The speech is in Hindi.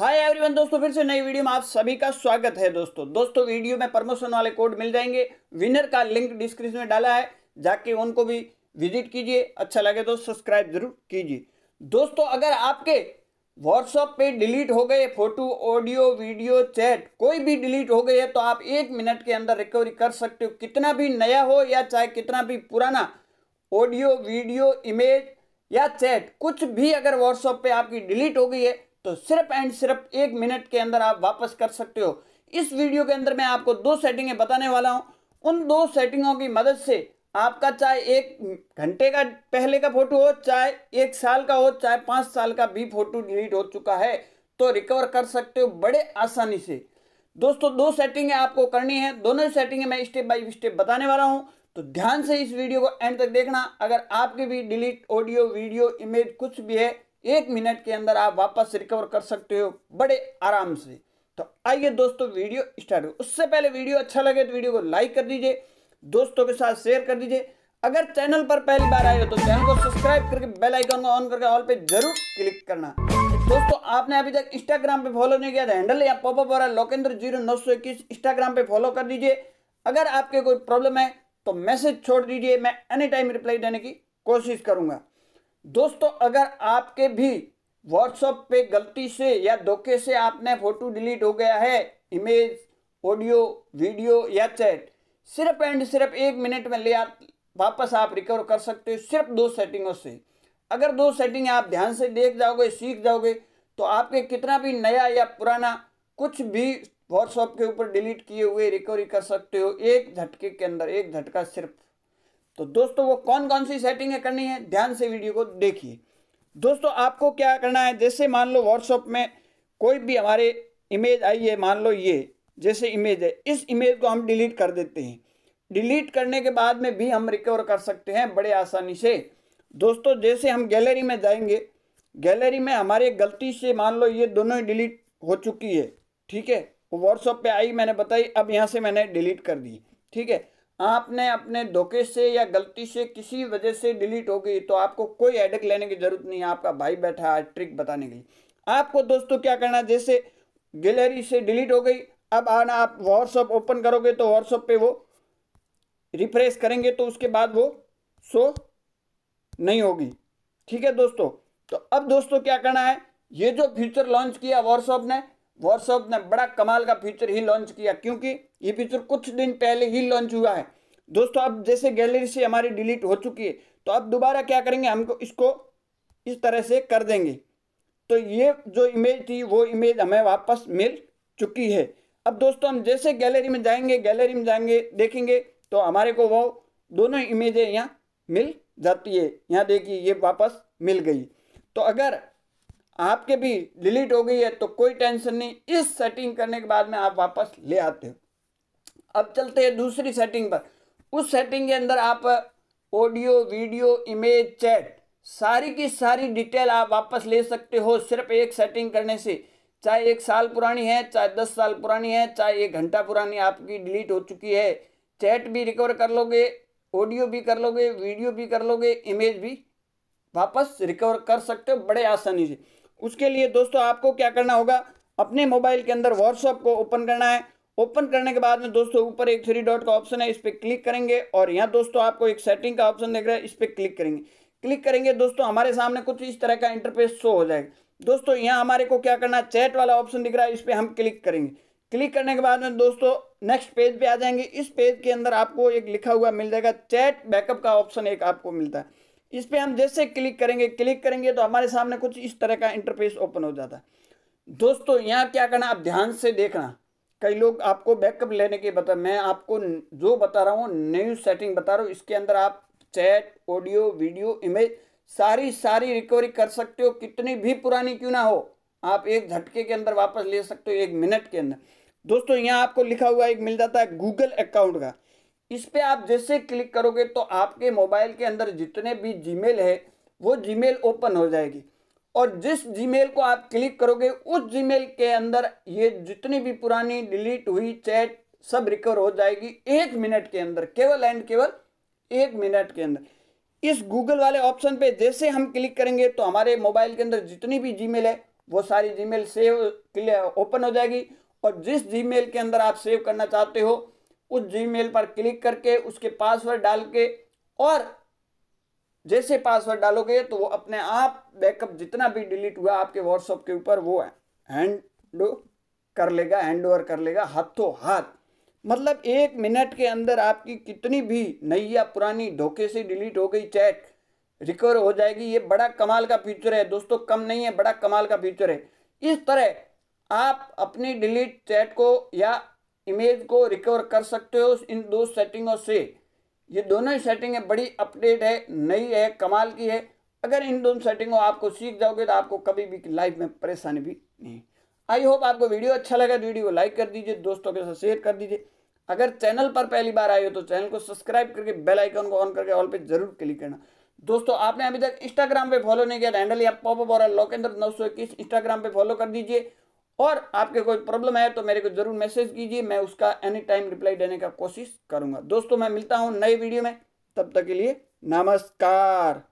हाय एवरीवन दोस्तों फिर से नई वीडियो में आप सभी का स्वागत है दोस्तों दोस्तों वीडियो में प्रमोशन वाले कोड मिल जाएंगे विनर का लिंक डिस्क्रिप्शन में डाला है जाके उनको भी विजिट कीजिए अच्छा लगे तो सब्सक्राइब जरूर कीजिए दोस्तों अगर आपके व्हाट्सअप पे डिलीट हो गए फोटो ऑडियो वीडियो चैट कोई भी डिलीट हो गई है तो आप एक मिनट के अंदर रिकवरी कर सकते हो कितना भी नया हो या चाहे कितना भी पुराना ऑडियो वीडियो इमेज या चैट कुछ भी अगर व्हाट्सअप पे आपकी डिलीट हो गई है तो सिर्फ एंड सिर्फ एक मिनट के अंदर आप वापस कर सकते हो इस वीडियो के अंदर मैं आपको दो सेटिंगें बताने वाला हूं उन दो सेटिंगों की मदद से आपका चाहे एक घंटे का पहले का फोटो हो चाहे एक साल का हो चाहे पांच साल का भी फोटो डिलीट हो चुका है तो रिकवर कर सकते हो बड़े आसानी से दोस्तों दो सेटिंगें आपको करनी है दोनों सेटिंगें मैं स्टेप बाय स्टेप बताने वाला हूँ तो ध्यान से इस वीडियो को एंड तक देखना अगर आपकी भी डिलीट ऑडियो वीडियो इमेज कुछ भी है एक मिनट के अंदर आप वापस रिकवर कर सकते हो बड़े आराम से तो आइए दोस्तों वीडियो स्टार्ट उससे पहले वीडियो अच्छा लगे तो वीडियो को लाइक कर दीजिए दोस्तों के साथ शेयर कर दीजिए अगर चैनल पर पहली बार आए हो तो चैनल को सब्सक्राइब करके बेल आइकन को ऑन करके ऑल पे जरूर क्लिक करना दोस्तों आपने अभी तक इंस्टाग्राम पे फॉलो नहीं किया था हैंडल या पॉपअप हो रहा है लोकेंद्र जीरो नौ सौ इक्कीस इंस्टाग्राम पे फॉलो कर दीजिए अगर आपके कोई प्रॉब्लम है तो मैसेज छोड़ दीजिए मैं एनी टाइम रिप्लाई देने की कोशिश करूंगा दोस्तों अगर आपके भी व्हाट्सएप पे गलती से या धोखे से आपने फोटो डिलीट हो गया है इमेज ऑडियो वीडियो या चैट सिर्फ एंड सिर्फ एक मिनट में ले आप वापस आप रिकवर कर सकते हो सिर्फ दो सेटिंगों से अगर दो सेटिंग आप ध्यान से देख जाओगे सीख जाओगे तो आपके कितना भी नया या पुराना कुछ भी व्हाट्सएप के ऊपर डिलीट किए हुए रिकवरी कर सकते हो एक झटके के अंदर एक झटका सिर्फ तो दोस्तों वो कौन कौन सी सेटिंग है करनी है ध्यान से वीडियो को देखिए दोस्तों आपको क्या करना है जैसे मान लो व्हाट्सअप में कोई भी हमारे इमेज आई है मान लो ये जैसे इमेज है इस इमेज को हम डिलीट कर देते हैं डिलीट करने के बाद में भी हम रिकवर कर सकते हैं बड़े आसानी से दोस्तों जैसे हम गैलरी में जाएंगे गैलरी में हमारी गलती से मान लो ये दोनों ही डिलीट हो चुकी है ठीक है व्हाट्सअप पे आई मैंने बताई अब यहाँ से मैंने डिलीट कर दी ठीक है आपने अपने धोखे से या गलती से किसी वजह से डिलीट हो गई तो आपको कोई एडक लेने की जरूरत नहीं है आपका भाई बैठा है ट्रिक बताने के लिए आपको दोस्तों क्या करना जैसे गैलरी से डिलीट हो गई अब आना आप व्हाट्सअप ओपन करोगे तो व्हाट्सअप पे वो रिफ्रेश करेंगे तो उसके बाद वो शो नहीं होगी ठीक है दोस्तों तो अब दोस्तों क्या करना है ये जो फ्यूचर लॉन्च किया व्हाट्सअप ने व्हाट्सएप ने बड़ा कमाल का फीचर ही लॉन्च किया क्योंकि ये फीचर कुछ दिन पहले ही लॉन्च हुआ है दोस्तों अब जैसे गैलरी से हमारी डिलीट हो चुकी है तो अब दोबारा क्या करेंगे हमको इसको इस तरह से कर देंगे तो ये जो इमेज थी वो इमेज हमें वापस मिल चुकी है अब दोस्तों हम जैसे गैलरी में जाएंगे गैलरी में जाएंगे देखेंगे तो हमारे को वो दोनों इमेजें यहाँ मिल जाती है यहाँ देखिए ये वापस मिल गई तो अगर आपके भी डिलीट हो गई है तो कोई टेंशन नहीं इस सेटिंग करने के बाद में आप वापस ले आते हो अब चलते हैं दूसरी सेटिंग पर उस सेटिंग के अंदर आप ऑडियो वीडियो इमेज चैट सारी की सारी डिटेल आप वापस ले सकते हो सिर्फ एक सेटिंग करने से चाहे एक साल पुरानी है चाहे दस साल पुरानी है चाहे एक घंटा पुरानी आपकी डिलीट हो चुकी है चैट भी रिकवर कर लोगे ऑडियो भी कर लोगे वीडियो भी कर लोगे इमेज भी वापस रिकवर कर सकते हो बड़े आसानी से उसके लिए दोस्तों आपको क्या करना होगा अपने मोबाइल के अंदर व्हाट्सअप को ओपन करना है ओपन करने के बाद में दोस्तों ऊपर एक थ्री डॉट का ऑप्शन है इस पर क्लिक करेंगे और यहाँ दोस्तों आपको एक सेटिंग का ऑप्शन देख रहा है इस पर क्लिक करेंगे क्लिक करेंगे दोस्तों हमारे सामने कुछ इस तरह का इंटरफेस शो हो जाएगा दोस्तों यहाँ हमारे को क्या करना है चैट वाला ऑप्शन दिख रहा है इस पर हम क्लिक करेंगे क्लिक करने के बाद में दोस्तों नेक्स्ट पेज पे आ जाएंगे इस पेज के अंदर आपको एक लिखा हुआ मिल जाएगा चैट बैकअप का ऑप्शन एक आपको मिलता है इस पर हम जैसे क्लिक करेंगे क्लिक करेंगे तो हमारे सामने कुछ इस तरह का इंटरफेस ओपन हो जाता है दोस्तों यहाँ क्या करना आप ध्यान से देखना कई लोग आपको बैकअप लेने के बता मैं आपको जो बता रहा हूँ न्यू सेटिंग बता रहा हूँ इसके अंदर आप चैट ऑडियो वीडियो इमेज सारी सारी रिकवरी कर सकते हो कितनी भी पुरानी क्यों ना हो आप एक झटके के अंदर वापस ले सकते हो एक मिनट के अंदर दोस्तों यहाँ आपको लिखा हुआ एक मिल जाता है गूगल अकाउंट का इस पर आप जैसे क्लिक करोगे तो आपके मोबाइल के अंदर जितने भी जीमेल है वो जीमेल ओपन हो जाएगी और जिस जीमेल को आप क्लिक करोगे उस जीमेल के अंदर ये जितनी भी पुरानी डिलीट हुई चैट सब रिकवर हो जाएगी एक मिनट के अंदर केवल एंड केवल एक मिनट के अंदर इस गूगल वाले ऑप्शन पे जैसे हम क्लिक करेंगे तो हमारे मोबाइल के अंदर जितनी भी जीमेल है वो सारी जीमेल सेव ओपन हो जाएगी और जिस जीमेल के अंदर आप सेव करना चाहते हो उस जीमेल पर क्लिक करके उसके पासवर्ड डाल के और जैसे पासवर्ड डालोगे तो वो अपने आप बैकअप जितना भी डिलीट हुआ आपके व्हाट्सअप के ऊपर वो है हैंड कर लेगा हैंड ओवर कर लेगा हाथों हाथ मतलब एक मिनट के अंदर आपकी कितनी भी नई या पुरानी धोखे से डिलीट हो गई चैट रिकवर हो जाएगी ये बड़ा कमाल का फीचर है दोस्तों कम नहीं है बड़ा कमाल का फीचर है इस तरह आप अपनी डिलीट चैट को या इमेज को रिकवर कर सकते हो इन दो सेटिंगों से ये दोनों ही सेटिंगें बड़ी अपडेट है नई है कमाल की है अगर इन दोनों सेटिंगों आपको सीख जाओगे तो आपको कभी भी लाइफ में परेशानी भी नहीं आई होप आपको वीडियो अच्छा लगा तो वीडियो को लाइक कर दीजिए दोस्तों के साथ शेयर कर दीजिए अगर चैनल पर पहली बार आए हो तो चैनल को सब्सक्राइब करके बेल आइकन को ऑन करके ऑल पे जरूर क्लिक करना दोस्तों आपने अभी तक इंस्टाग्राम पे फॉलो नहीं किया हैंडल तो या पॉपअप और लोकेंद्र नौ सौ इक्कीस इंस्टाग्राम पे फॉलो कर दीजिए और आपके कोई प्रॉब्लम है तो मेरे को जरूर मैसेज कीजिए मैं उसका एनी टाइम रिप्लाई देने का कोशिश करूंगा दोस्तों मैं मिलता हूं नए वीडियो में तब तक के लिए नमस्कार